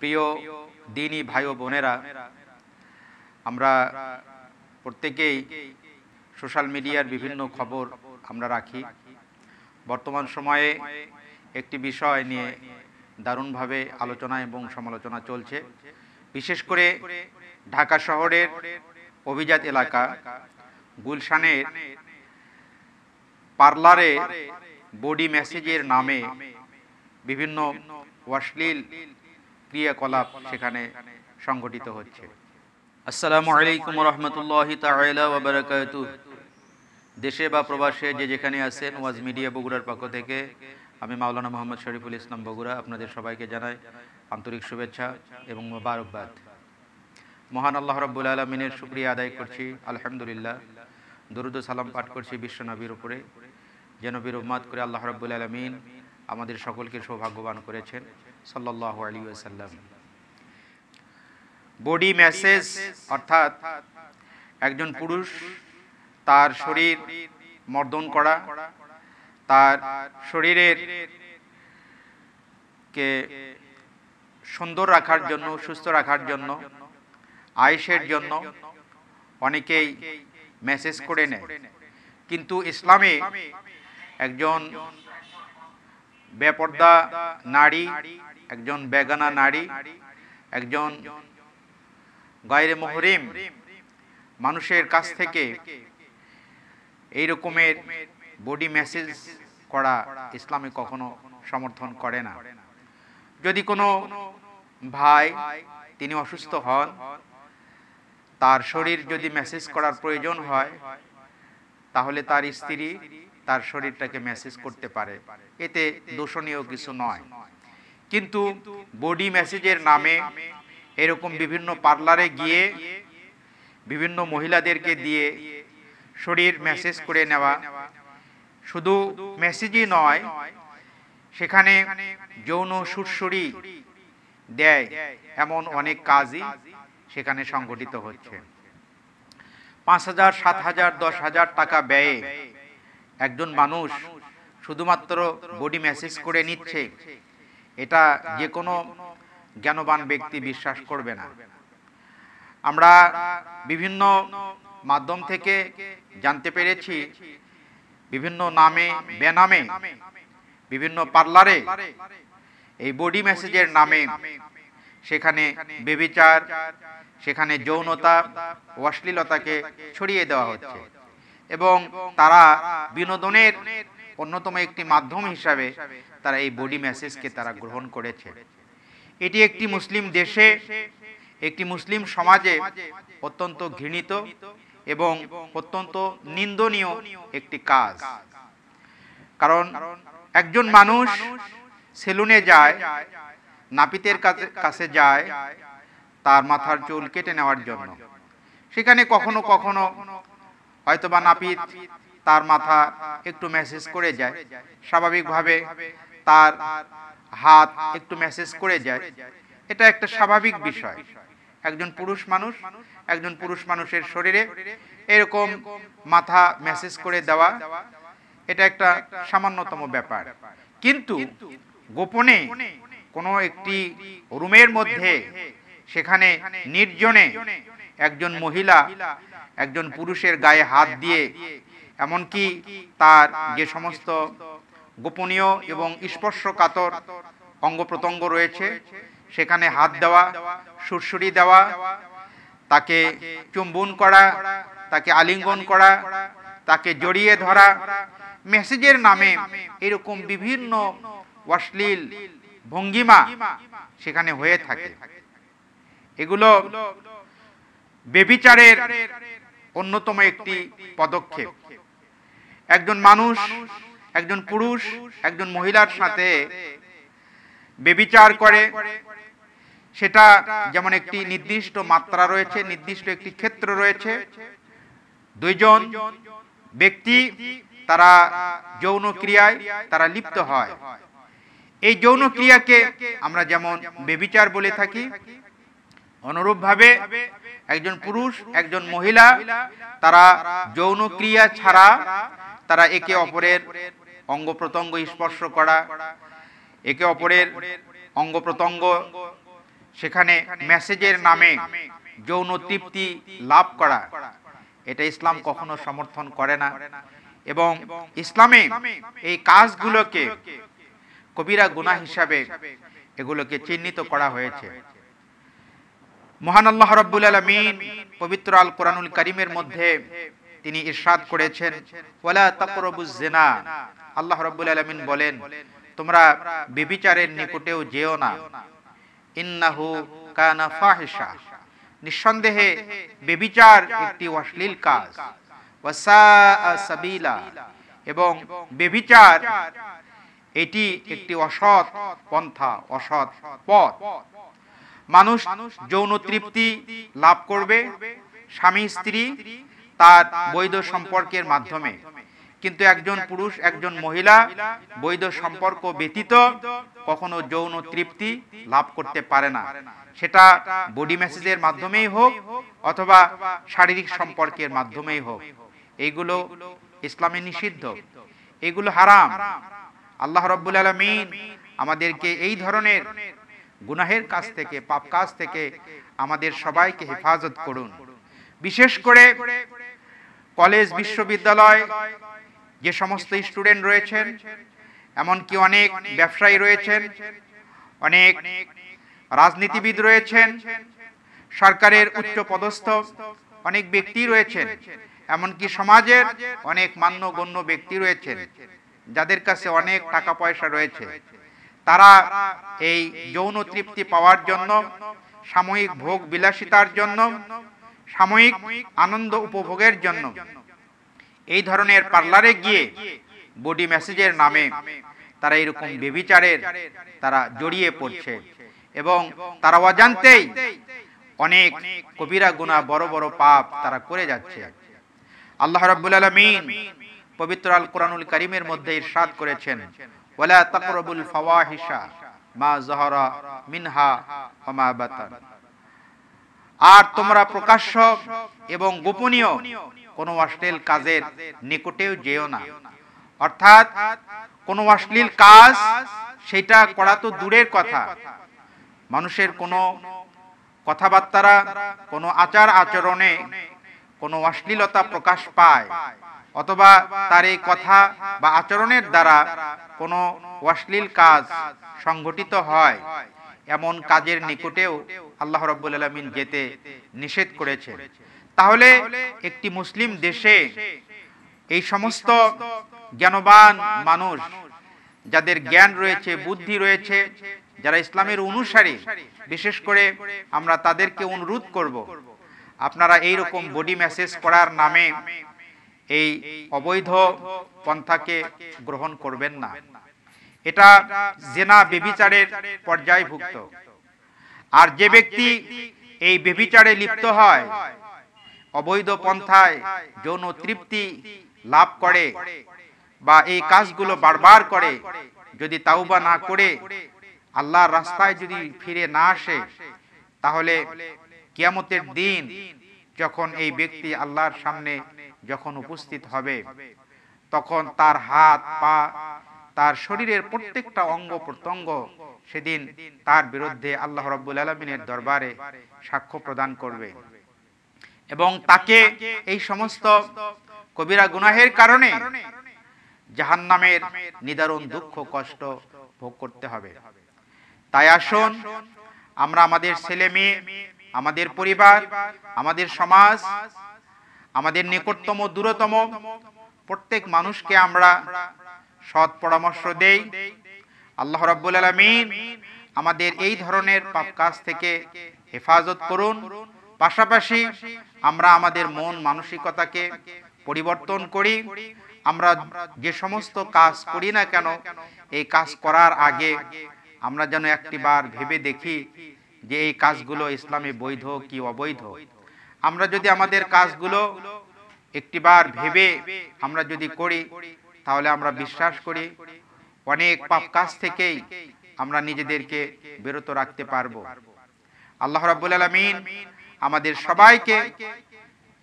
প্রিয় দিনী ভাই ও বোনেরা আমরা প্রত্যেকেই সোশ্যাল মিডিয়ার বিভিন্ন খবর আমরা রাখি বর্তমান সময়ে একটি বিষয় নিয়ে দারুণভাবে আলোচনা এবং সমালোচনা চলছে বিশেষ করে ঢাকা শহরের অভিজাত এলাকা গুলশানের পার্লারে বডি মেসেজের নামে বিভিন্ন অশ্লীল ক্রিয়াকলাপ সেখানে সংঘটিত হচ্ছে আসসালামু আলাইকুম রহমতুল্লাহ তাবরাকাত দেশে বা প্রবাসে যে যেখানে আছেন ওয়াজ মিডিয়া বগুড়ার পক্ষ থেকে আমি মাওলানা মোহাম্মদ শরীফুল ইসলাম বগুড়া আপনাদের সবাইকে জানাই আন্তরিক শুভেচ্ছা এবং মোবারকবাদ মহান আল্লাহ রব্বুল আলমিনের শুক্রিয়া আদায় করছি আলহামদুলিল্লাহ দরুদ সালাম পাঠ করছি বিশ্ব নবীর উপরে যে নবীর উম্মাদ করে আল্লাহ রব্বুল আলমিন আমাদের সকলকে সৌভাগ্যবান করেছেন সাল্লাহ আলী সাল্লাম বডি ম্যাসেজ অর্থাৎ একজন পুরুষ তার শরীর মর্দন করা তার শরীরের কে সুন্দর রাখার জন্য সুস্থ রাখার জন্য আয়েসের জন্য অনেকেই মেসেজ করে নেয় কিন্তু ইসলামে একজন বেপর্দা নারী একজন বেগানা নারী একজন গায়রে মহরিম মানুষের কাছ থেকে এই রকমের বডি মেসেজ করা ইসলামে কখনো সমর্থন করে না যদি কোনো ভাই তিনি অসুস্থ হন তার শরীর যদি মেসেজ করার প্রয়োজন হয় তাহলে তার স্ত্রী তার শরীরটাকে মেসেজ করতে পারে এতে দোষণীয় কিছু নয় কিন্তু বডি মেসেজের নামে এরকম বিভিন্ন পার্লারে গিয়ে বিভিন্ন মহিলাদেরকে দিয়ে শরীর মেসেজ করে নেওয়া শুধু মেসেজই নয় সেখানে যৌন সুরসুরি দেয় এমন অনেক কাজই সেখানে সংগঠিত হচ্ছে পাঁচ হাজার সাত হাজার দশ হাজার টাকা ব্যয়ে একজন মানুষ শুধুমাত্র বডি মেসেজ করে নিচ্ছে এটা যে কোনো জ্ঞানবান ব্যক্তি বিশ্বাস করবে না আমরা বিভিন্ন মাধ্যম থেকে জানতে পেরেছি বিভিন্ন নামে বেনামে বিভিন্ন পার্লারে এই বডি মেসেজের নামে সেখানে বেবিচার সেখানে যৌনতা অশ্লীলতাকে ছড়িয়ে দেওয়া হচ্ছে এবং তারা বিনোদনের অন্যতম একটি মাধ্যম হিসাবে তারা এই বডি মেসেজকে তারা গ্রহণ করেছে এটি একটি মুসলিম দেশে একটি মুসলিম সমাজে অত্যন্ত ঘৃণিত এবং অত্যন্ত নিন্দনীয় একটি কাজ কারণ একজন মানুষ সেলুনে যায় নাপিতের কাছে যায় তার মাথার চুল কেটে নেওয়ার জন্য সেখানে কখনো কখনো হয়তোবা নাপিত তার মাথা একটু মেসেজ করে যায় স্বাভাবিকভাবে তার হাত একটু মেসেজ করে যায় এটা একটা স্বাভাবিক বিষয় একজন পুরুষ মানুষ একজন পুরুষ মানুষের শরীরে এরকম মাথা মেসেজ করে দেওয়া এটা একটা সামান্যতম ব্যাপার কিন্তু গোপনে কোনো একটি রুমের মধ্যে সেখানে নির্জনে একজন মহিলা একজন পুরুষের গায়ে হাত দিয়ে এমনকি তার যে সমস্ত গোপনীয় এবং স্পর্শকাতর অঙ্গ প্রত্যঙ্গ রয়েছে সেখানে হাত দেওয়া সুরসুরি দেওয়া তাকে চুম্বন করা তাকে আলিঙ্গন করা তাকে জড়িয়ে ধরা মেসেজের নামে এরকম বিভিন্ন অশ্লীল ভঙ্গিমা সেখানে হয়ে থাকে এগুলো বেবিচারের অন্যতম একটি পদক্ষেপ একজন মানুষ একজন পুরুষ একজন মহিলার সাথে বেবিচার করে সেটা যেমন একটি নির্দিষ্ট মাত্রা রয়েছে নির্দিষ্ট একটি ক্ষেত্র রয়েছে দুইজন ব্যক্তি তারা যৌন ক্রিয়ায় তারা লিপ্ত হয় এই যৌন ক্রিয়াকে আমরা যেমন বেবিচার বলে থাকি অনুরূপভাবে একজন পুরুষ একজন মহিলা তারা যৌন ক্রিয়া ছাড়া তারা একে অপরের অঙ্গ প্রত্যঙ্গ স্পর্শ করা একে অপরের অঙ্গ প্রত্যঙ্গ সেখানে মেসেজের নামে যৌন তৃপ্তি লাভ করা এটা ইসলাম কখনো সমর্থন করে না এবং ইসলামে এই কাজগুলোকে কবিরা গুণা হিসাবে এগুলোকে চিহ্নিত করা হয়েছে মহান আল্লাহ রব্বুল আলমিন পবিত্র আল কোরআনুল করিমের মধ্যে তিনি ইরশাদ করেছেন ওয়ালা তাকরবুজ জিনা আল্লাহ রব্বুল আলমিন বলেন তোমরা বেবিচারের নিকটেও যেও না ইন্নাহু কানা ফাহিশা নিঃসন্দেহে বেবিচার একটি অশ্লীল কাজ সাবিলা এবং বেবিচার এটি একটি অসৎ পন্থা অসৎ পথ মানুষ যৌন তৃপ্তি লাভ করবে স্বামী স্ত্রী তার বৈধ সম্পর্কের মাধ্যমে কিন্তু একজন পুরুষ একজন মহিলা বৈধ সম্পর্ক ব্যতীত কখনো যৌন তৃপ্তি লাভ করতে পারে না সেটা বডি মেসেজের মাধ্যমেই হোক অথবা শারীরিক সম্পর্কের মাধ্যমেই হোক এইগুলো ইসলামে নিষিদ্ধ এগুলো হারাম আল্লাহ রব্বুল আলমিন আমাদেরকে এই ধরনের গুনাহের কাছ থেকে পাপ কাজ থেকে আমাদের সবাইকে হেফাজত করুন বিশেষ করে কলেজ বিশ্ববিদ্যালয় যে সমস্ত স্টুডেন্ট রয়েছেন এমনকি অনেক ব্যবসায়ী রয়েছেন অনেক রাজনীতিবিদ রয়েছেন সরকারের উচ্চ পদস্থ অনেক ব্যক্তি রয়েছেন এমনকি সমাজের অনেক মান্য গণ্য ব্যক্তি রয়েছেন যাদের কাছে অনেক টাকা পয়সা রয়েছে তারা এই যৌন তৃপ্তি পাওয়ার জন্য সাময়িক ভোগ বিলাসিতার জন্য সাময়িক আনন্দ উপভোগের জন্য এই ধরনের পার্লারে গিয়ে বডি মেসেজের নামে তারা এরকম বেবিচারের তারা জড়িয়ে পড়ছে এবং তারা অজান্তেই অনেক কবিরা গুণা বড় বড় পাপ তারা করে যাচ্ছে আল্লাহ রাব্বুল আলামিন পবিত্র আল কোরআনুল কারীমের মধ্যে ইরশাদ করেছেন ওয়ালা তাকরাবুল ফাওয়াহিশা মা যাহারা মিনহা আর তোমরা প্রকাশ্য এবং গোপনীয় কোনো অশ্লীল কাজের নিকটেও যেও না অর্থাৎ কোনো অশ্লীল কাজ সেটা করা তো দূরের কথা মানুষের কোনো কথাবার্তারা কোনো আচার আচরণে কোনো অশ্লীলতা প্রকাশ পায় অথবা তার এই কথা বা আচরণের দ্বারা কোনো অশ্লীল কাজ সংগঠিত হয় এমন কাজের নিকটেও আল্লাহ রব্বুল আলমিন যেতে নিষেধ করেছে তাহলে একটি মুসলিম দেশে এই সমস্ত জ্ঞানবান মানুষ যাদের জ্ঞান রয়েছে বুদ্ধি রয়েছে যারা ইসলামের অনুসারী বিশেষ করে আমরা তাদেরকে অনুরোধ করব আপনারা এই রকম বডি মেসেজ করার নামে এই অবৈধ পন্থাকে গ্রহণ করবেন না এটা জেনা বেবিচারের পর্যায়ভুক্ত আর যে ব্যক্তি এই বেবিচারে লিপ্ত হয় অবৈধ পন্থায় যৌন তৃপ্তি লাভ করে বা এই কাজগুলো বারবার করে যদি তাওবা না করে আল্লাহর রাস্তায় যদি ফিরে না আসে তাহলে কিয়ামতের দিন যখন এই ব্যক্তি আল্লাহর সামনে যখন উপস্থিত হবে তখন তার হাত পা তার শরীরের প্রত্যেকটা অঙ্গ প্রত্যঙ্গ সেদিন তার বিরুদ্ধে আল্লাহ রব্বুল আলমিনের দরবারে সাক্ষ্য প্রদান করবে এবং তাকে এই সমস্ত কবিরা গুনাহের কারণে জাহান্নামের নামের নিদারুণ দুঃখ কষ্ট ভোগ করতে হবে তাই আসুন আমরা আমাদের ছেলে মেয়ে আমাদের পরিবার আমাদের সমাজ আমাদের নিকটতম দূরতম প্রত্যেক মানুষকে আমরা সৎ পরামর্শ দেই আল্লাহ রাব্বুল আলামিন আমাদের এই ধরনের পাপ কাজ থেকে হেফাজত করুন পাশাপাশি আমরা আমাদের মন মানসিকতাকে পরিবর্তন করি আমরা যে সমস্ত কাজ করি না কেন এই কাজ করার আগে আমরা যেন একটি বার ভেবে দেখি যে এই কাজগুলো ইসলামে বৈধ কি অবৈধ আমরা যদি আমাদের কাজগুলো একটিবার ভেবে আমরা যদি করি তাহলে আমরা বিশ্বাস করি অনেক পাপ কাজ থেকেই আমরা নিজেদেরকে বিরত রাখতে পারব আল্লাহ রাব্বুল আলামিন আমাদের সবাইকে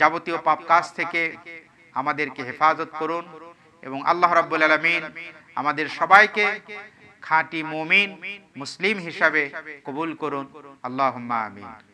যাবতীয় পাপ কাজ থেকে আমাদেরকে হেফাজত করুন এবং আল্লাহ রাব্বুল আলামিন আমাদের সবাইকে খাঁটি মুমিন মুসলিম হিসাবে কবুল করুন আল্লাহ আমিন